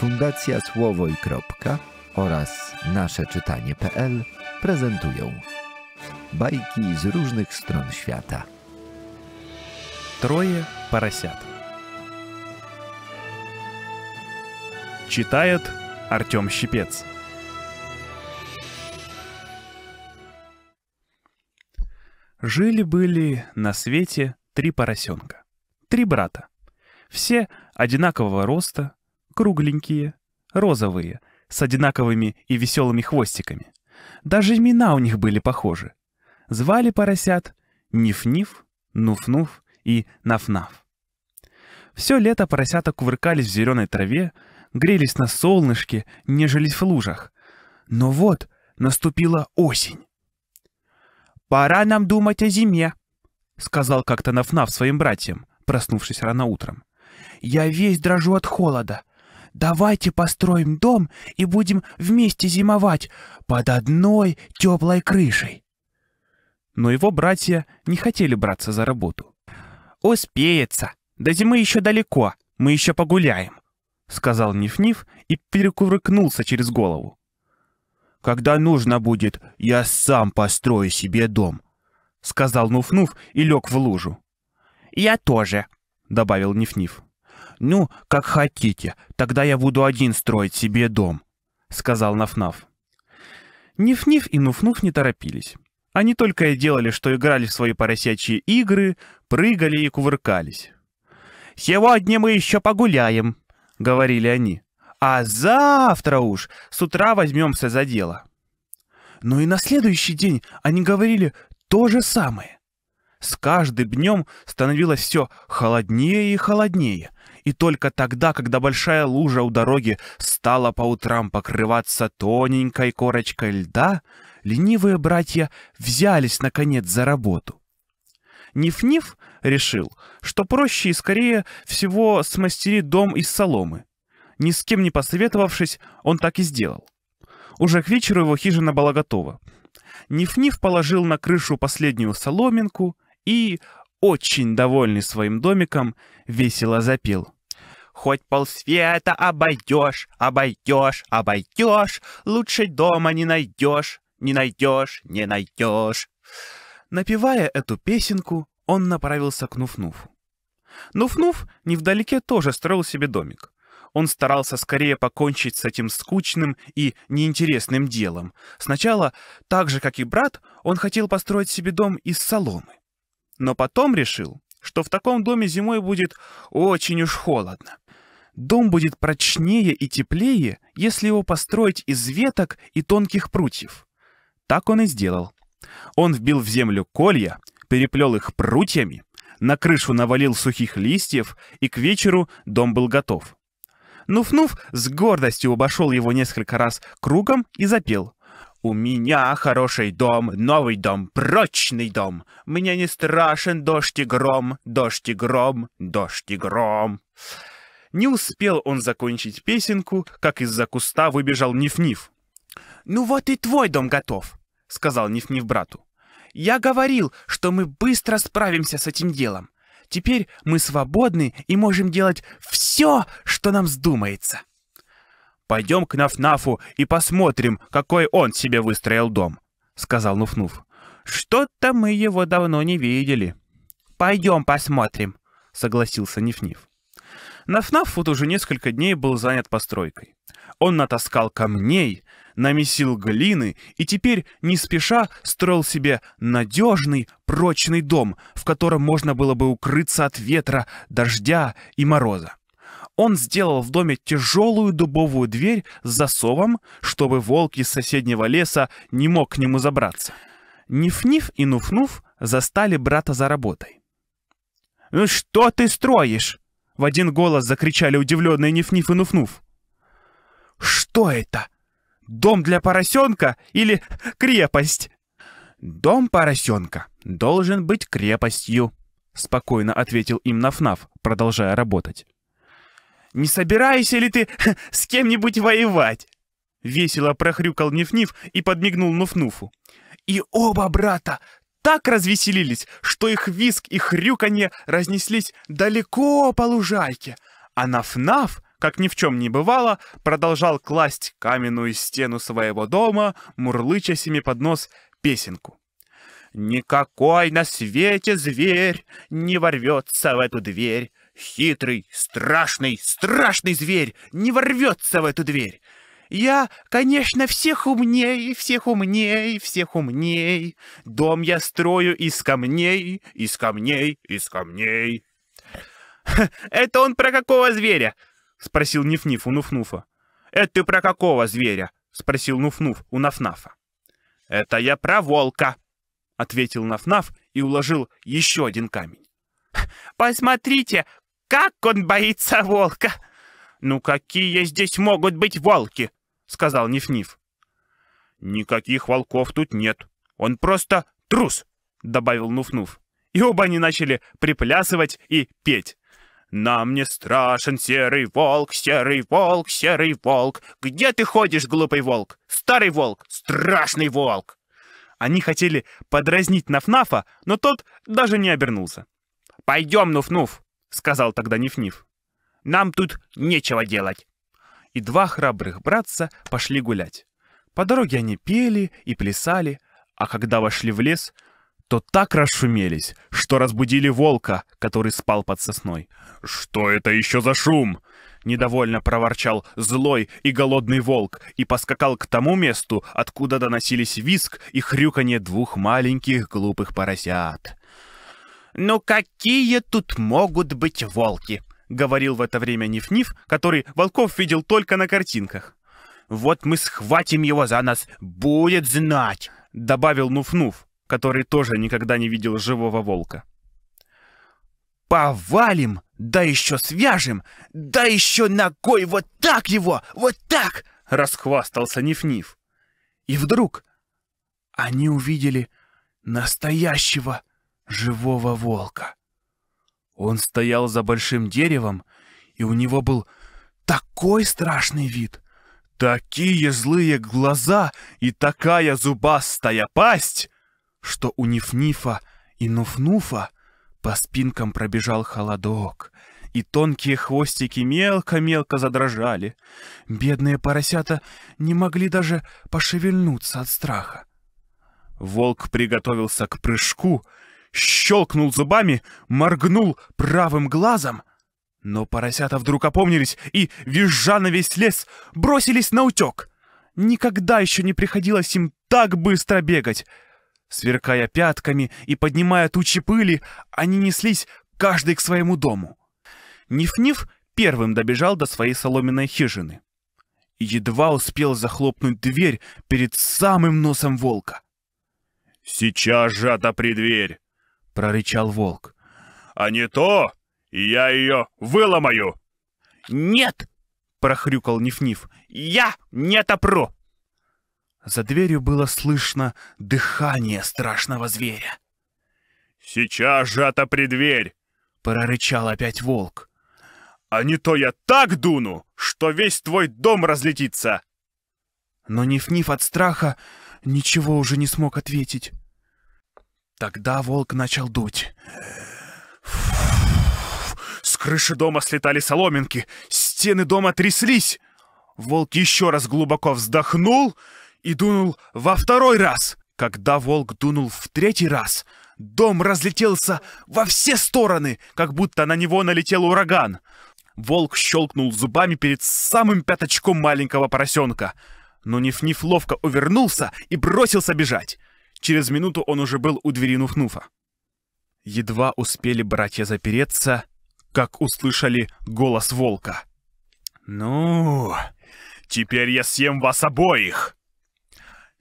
Fundacja Słowo i Kropka oraz naszczytanie.pl prezentują bajki z różnych stron świata. Трое поросят. Читает Артем Щепец. Жили-были на свете три поросенка. Три брата. Все одинакового роста, кругленькие, розовые, с одинаковыми и веселыми хвостиками. Даже имена у них были похожи. Звали поросят Ниф-Ниф, Нуф-Нуф и Наф-Наф. Все лето поросята кувыркались в зеленой траве, грелись на солнышке, нежились в лужах. Но вот наступила осень. «Пора нам думать о зиме», — сказал как-то Нафнаф своим братьям, проснувшись рано утром. «Я весь дрожу от холода. Давайте построим дом и будем вместе зимовать под одной теплой крышей. Но его братья не хотели браться за работу. «Успеется! До зимы еще далеко, мы еще погуляем!» — сказал Ниф-Ниф и перекувыркнулся через голову. «Когда нужно будет, я сам построю себе дом», — сказал Нуф-Нуф и лег в лужу. «Я тоже», — добавил Ниф-Ниф. «Ну, как хотите, тогда я буду один строить себе дом», — сказал Нафнаф. Ниф-Ниф и Нуф-Нуф не торопились. Они только и делали, что играли в свои поросячьи игры, прыгали и кувыркались. «Сегодня мы еще погуляем», — говорили они. «А завтра уж с утра возьмемся за дело». Но и на следующий день они говорили то же самое. С каждым днем становилось все холоднее и холоднее — и только тогда, когда большая лужа у дороги стала по утрам покрываться тоненькой корочкой льда, ленивые братья взялись, наконец, за работу. Ниф-Ниф решил, что проще и скорее всего смастерить дом из соломы. Ни с кем не посоветовавшись, он так и сделал. Уже к вечеру его хижина была готова. Ниф-Ниф положил на крышу последнюю соломинку и, очень довольный своим домиком, весело запел. Хоть полсвета обойдешь, обойдешь, обойдешь, Лучше дома не найдешь, не найдешь, не найдешь. Напевая эту песенку, он направился к Нуфнуфу. Нуфнуф невдалеке тоже строил себе домик. Он старался скорее покончить с этим скучным и неинтересным делом. Сначала, так же как и брат, он хотел построить себе дом из соломы. Но потом решил, что в таком доме зимой будет очень уж холодно. Дом будет прочнее и теплее, если его построить из веток и тонких прутьев. Так он и сделал. Он вбил в землю колья, переплел их прутьями, на крышу навалил сухих листьев, и к вечеру дом был готов. Нуф-Нуф с гордостью обошел его несколько раз кругом и запел. «У меня хороший дом, новый дом, прочный дом. Мне не страшен дождь и гром, дождь и гром, дождь и гром». Не успел он закончить песенку, как из-за куста выбежал Ниф-Ниф. «Ну вот и твой дом готов», — сказал Ниф-Ниф брату. «Я говорил, что мы быстро справимся с этим делом. Теперь мы свободны и можем делать все, что нам вздумается». «Пойдем к Нафнафу и посмотрим, какой он себе выстроил дом», — сказал Нуфнуф. -Нуф. «Что-то мы его давно не видели». «Пойдем посмотрим», — согласился Ниф-Ниф. Нафнаф вот уже несколько дней был занят постройкой. Он натаскал камней, намесил глины и теперь, не спеша, строил себе надежный, прочный дом, в котором можно было бы укрыться от ветра, дождя и мороза. Он сделал в доме тяжелую дубовую дверь с засовом, чтобы волк из соседнего леса не мог к нему забраться. Ниф-Ниф и Нуф-Нуф застали брата за работой. «Ну что ты строишь?» В один голос закричали удивленные Ниф-Ниф и Нуф-Нуф. «Что это? Дом для поросенка или крепость?» «Дом поросенка должен быть крепостью», — спокойно ответил им Нафнаф, продолжая работать. «Не собираешься ли ты с кем-нибудь воевать?» Весело прохрюкал Ниф-Ниф и подмигнул Нуф-Нуфу. «И оба брата так развеселились, что их виск и хрюканье разнеслись далеко по лужайке, а Наф-Наф, как ни в чем не бывало, продолжал класть каменную стену своего дома, мурлыча себе под нос песенку. «Никакой на свете зверь не ворвется в эту дверь, хитрый, страшный, страшный зверь не ворвется в эту дверь!» Я, конечно, всех умней, всех умней, всех умней. Дом я строю из камней, из камней, из камней. Это он про какого зверя? Спросил ниф Нифниф у нуфа Это ты про какого зверя? Спросил нуф Нуфнуф у Нафнафа. Это я про волка, ответил Нафнаф и уложил еще один камень. Посмотрите, как он боится волка! Ну какие здесь могут быть волки? сказал Ниф-Ниф. «Никаких волков тут нет. Он просто трус!» — добавил Нуф-Нуф. И оба они начали приплясывать и петь. «Нам не страшен серый волк, серый волк, серый волк. Где ты ходишь, глупый волк? Старый волк, страшный волк!» Они хотели подразнить Нафнафа, но тот даже не обернулся. «Пойдем, Нуф-Нуф», — сказал тогда Ниф-Ниф. «Нам тут нечего делать и два храбрых братца пошли гулять. По дороге они пели и плясали, а когда вошли в лес, то так расшумелись, что разбудили волка, который спал под сосной. «Что это еще за шум?» Недовольно проворчал злой и голодный волк и поскакал к тому месту, откуда доносились виск и хрюканье двух маленьких глупых поросят. «Ну какие тут могут быть волки?» говорил в это время Ниф-Ниф, который волков видел только на картинках. «Вот мы схватим его за нас, будет знать!» — добавил Нуф-Нуф, который тоже никогда не видел живого волка. «Повалим, да еще свяжем, да еще ногой вот так его, вот так!» — расхвастался Ниф-Ниф. И вдруг они увидели настоящего живого волка — он стоял за большим деревом, и у него был такой страшный вид. Такие злые глаза и такая зубастая пасть, что у Нифнифа и Нуфнуфа по спинкам пробежал холодок, и тонкие хвостики мелко-мелко задрожали. Бедные поросята не могли даже пошевельнуться от страха. Волк приготовился к прыжку — щелкнул зубами, моргнул правым глазом. Но поросята вдруг опомнились и, визжа на весь лес, бросились на утек. Никогда еще не приходилось им так быстро бегать. Сверкая пятками и поднимая тучи пыли, они неслись каждый к своему дому. Ниф-Ниф первым добежал до своей соломенной хижины. Едва успел захлопнуть дверь перед самым носом волка. «Сейчас же отопри дверь!» прорычал волк. «А не то! Я ее выломаю!» «Нет!» — прохрюкал Ниф-Ниф. «Я не топру!» За дверью было слышно дыхание страшного зверя. «Сейчас же отопри дверь!» — прорычал опять волк. «А не то я так дуну, что весь твой дом разлетится!» Но Ниф-Ниф от страха ничего уже не смог ответить. Тогда волк начал дуть. С крыши дома слетали соломинки, стены дома тряслись. Волк еще раз глубоко вздохнул и дунул во второй раз. Когда волк дунул в третий раз, дом разлетелся во все стороны, как будто на него налетел ураган. Волк щелкнул зубами перед самым пяточком маленького поросенка. Но Ниф-Ниф ловко увернулся и бросился бежать. Через минуту он уже был у двери Нуфнуфа. Едва успели братья запереться, как услышали голос волка. «Ну, теперь я съем вас обоих!»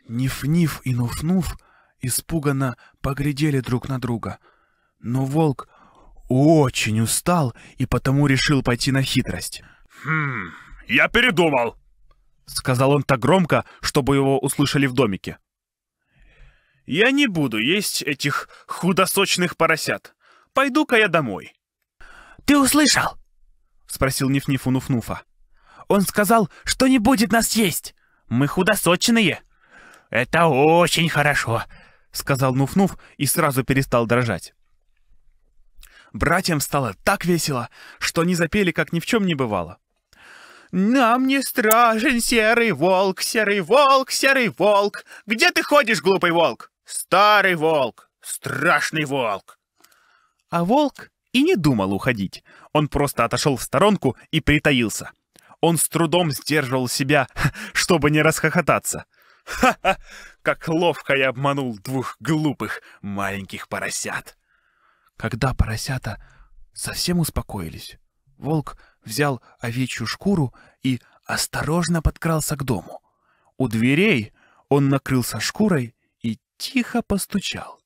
Ниф-Ниф и нуфнуф испуганно поглядели друг на друга. Но волк очень устал и потому решил пойти на хитрость. «Хм, я передумал!» Сказал он так громко, чтобы его услышали в домике. Я не буду есть этих худосочных поросят. Пойду-ка я домой». «Ты услышал?» — спросил Нифниф у Нуфнуфа. «Он сказал, что не будет нас есть. Мы худосочные». «Это очень хорошо», — сказал Нуфнуф и сразу перестал дрожать. Братьям стало так весело, что они запели, как ни в чем не бывало. «Нам не страшен серый волк, серый волк, серый волк! Где ты ходишь, глупый волк?» Старый волк! Страшный волк!» А волк и не думал уходить. Он просто отошел в сторонку и притаился. Он с трудом сдерживал себя, чтобы не расхохотаться. «Ха-ха! Как ловко я обманул двух глупых маленьких поросят!» Когда поросята совсем успокоились, волк взял овечью шкуру и осторожно подкрался к дому. У дверей он накрылся шкурой тихо постучал.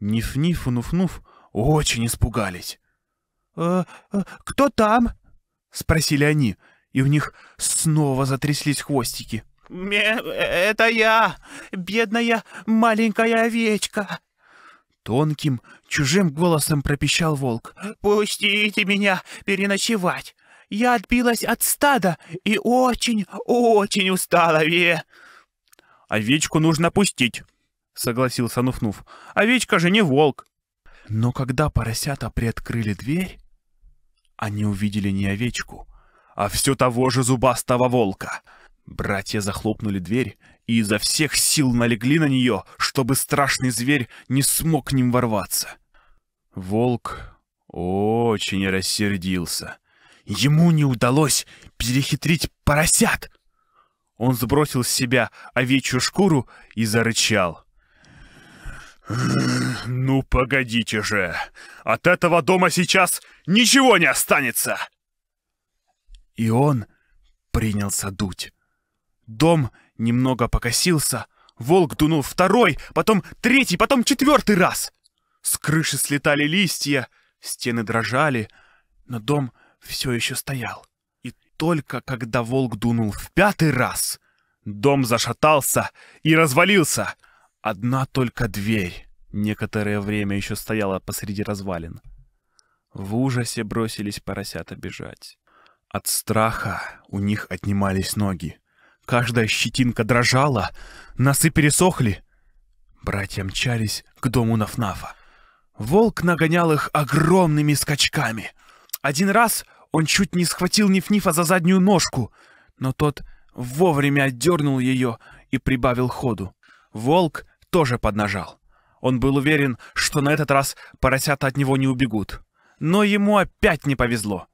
Ниф-ниф и нуф-нуф очень испугались. «Э, э, «Кто там?» — спросили они, и у них снова затряслись хвостики. Э, «Это я, бедная маленькая овечка!» Тонким, чужим голосом пропищал волк. «Пустите меня переночевать! Я отбилась от стада и очень-очень устала, Ве!» «Овечку нужно пустить!» — согласился Нуфнув. — Овечка же не волк. Но когда поросята приоткрыли дверь, они увидели не овечку, а все того же зубастого волка. Братья захлопнули дверь и изо всех сил налегли на нее, чтобы страшный зверь не смог к ним ворваться. Волк очень рассердился. Ему не удалось перехитрить поросят. Он сбросил с себя овечью шкуру и зарычал. «Ну, погодите же! От этого дома сейчас ничего не останется!» И он принялся дуть. Дом немного покосился, волк дунул второй, потом третий, потом четвертый раз. С крыши слетали листья, стены дрожали, но дом все еще стоял. И только когда волк дунул в пятый раз, дом зашатался и развалился — Одна только дверь некоторое время еще стояла посреди развалин. В ужасе бросились поросята бежать. От страха у них отнимались ноги. Каждая щетинка дрожала, носы пересохли. Братья мчались к дому Нафнафа. Волк нагонял их огромными скачками. Один раз он чуть не схватил Нифнифа за заднюю ножку, но тот вовремя отдернул ее и прибавил ходу. Волк тоже поднажал. Он был уверен, что на этот раз поросята от него не убегут. Но ему опять не повезло.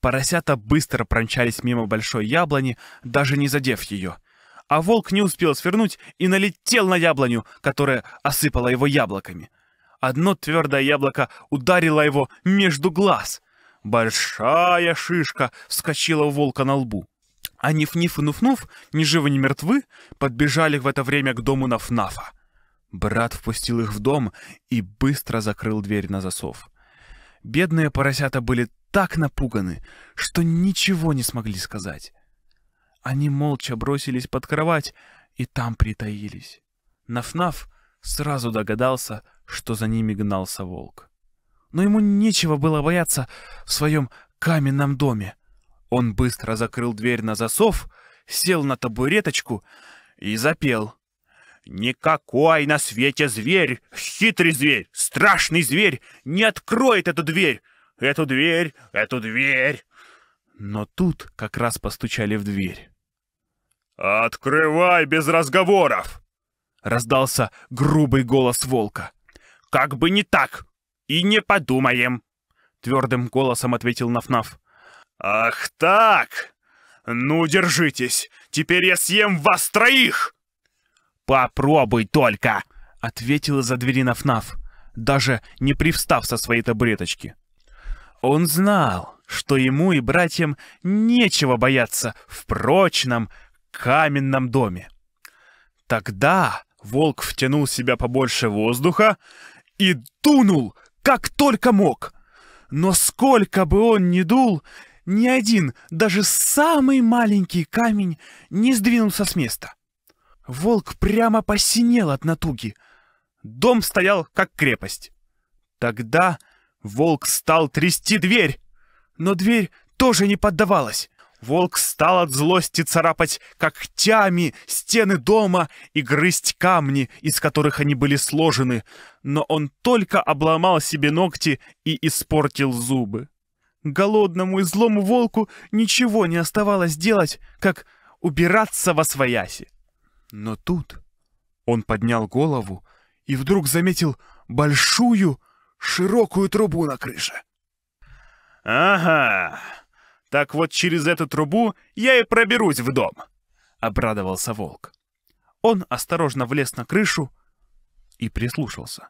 Поросята быстро промчались мимо большой яблони, даже не задев ее. А волк не успел свернуть и налетел на яблоню, которая осыпала его яблоками. Одно твердое яблоко ударило его между глаз. Большая шишка вскочила у волка на лбу. А Ниф-Ниф и Нуф-Нуф, ни живы, ни мертвы, подбежали в это время к дому Нафнафа. наф нафа Брат впустил их в дом и быстро закрыл дверь на засов. Бедные поросята были так напуганы, что ничего не смогли сказать. Они молча бросились под кровать и там притаились. Нафнаф сразу догадался, что за ними гнался волк. Но ему нечего было бояться в своем каменном доме. Он быстро закрыл дверь на засов, сел на табуреточку и запел — Никакой на свете зверь, хитрый зверь, страшный зверь не откроет эту дверь, эту дверь, эту дверь. Но тут как раз постучали в дверь. «Открывай без разговоров!» — раздался грубый голос волка. «Как бы не так! И не подумаем!» — твердым голосом ответил Нафнаф. -наф. «Ах так! Ну, держитесь! Теперь я съем вас троих!» «Попробуй только!» — ответила за двери Нафнаф, даже не привстав со своей табуреточки. Он знал, что ему и братьям нечего бояться в прочном каменном доме. Тогда волк втянул в себя побольше воздуха и дунул, как только мог. Но сколько бы он ни дул, ни один, даже самый маленький камень не сдвинулся с места. Волк прямо посинел от натуги. Дом стоял как крепость. Тогда волк стал трясти дверь, но дверь тоже не поддавалась. Волк стал от злости царапать когтями стены дома и грызть камни, из которых они были сложены, но он только обломал себе ногти и испортил зубы. Голодному и злому волку ничего не оставалось делать, как убираться во свояси. Но тут он поднял голову и вдруг заметил большую широкую трубу на крыше. «Ага, так вот через эту трубу я и проберусь в дом», — обрадовался волк. Он осторожно влез на крышу и прислушался.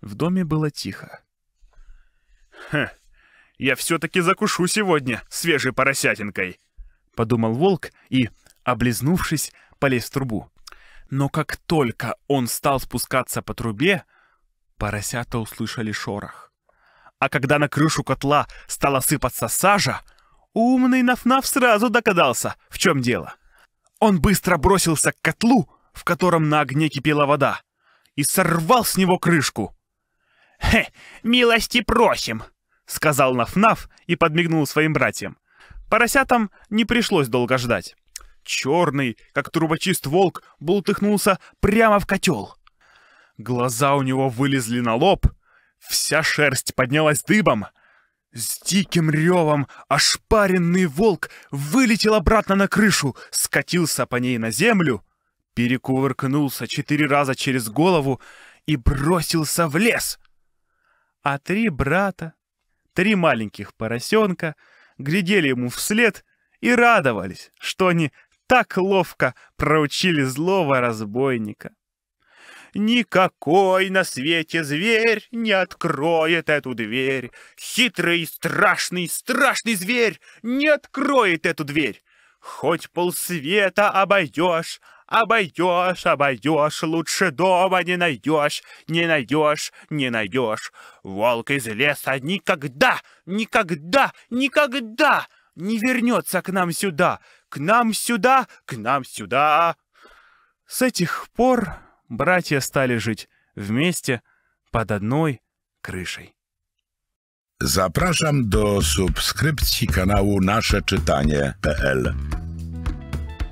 В доме было тихо. «Хм, я все-таки закушу сегодня свежей поросятинкой», — подумал волк и, облизнувшись, полез в трубу. Но как только он стал спускаться по трубе, поросята услышали шорох. А когда на крышу котла стала сыпаться сажа, умный Нафнаф сразу догадался, в чем дело. Он быстро бросился к котлу, в котором на огне кипела вода, и сорвал с него крышку. «Хе, милости просим!» — сказал Нафнаф и подмигнул своим братьям. Поросятам не пришлось долго ждать черный, как трубочист-волк, бултыхнулся прямо в котел. Глаза у него вылезли на лоб, вся шерсть поднялась дыбом. С диким ревом ошпаренный волк вылетел обратно на крышу, скатился по ней на землю, перекувыркнулся четыре раза через голову и бросился в лес. А три брата, три маленьких поросенка, глядели ему вслед — и радовались, что они так ловко проучили злого разбойника. Никакой на свете зверь не откроет эту дверь. Хитрый, страшный, страшный зверь не откроет эту дверь. Хоть полсвета обойдешь, обойдешь, обойдешь, лучше дома не найдешь, не найдешь, не найдешь. Волк из леса никогда, никогда, никогда не вернется к нам сюда. К нам сюда! К нам сюда!» С этих пор братья стали жить вместе под одной крышей. Zapraszam do subskrypcji kanału naszeczytanie.pl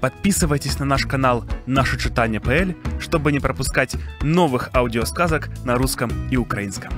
Подписывайтесь на наш канал «Наше читание.пл», чтобы не пропускать новых аудиосказок на русском и украинском.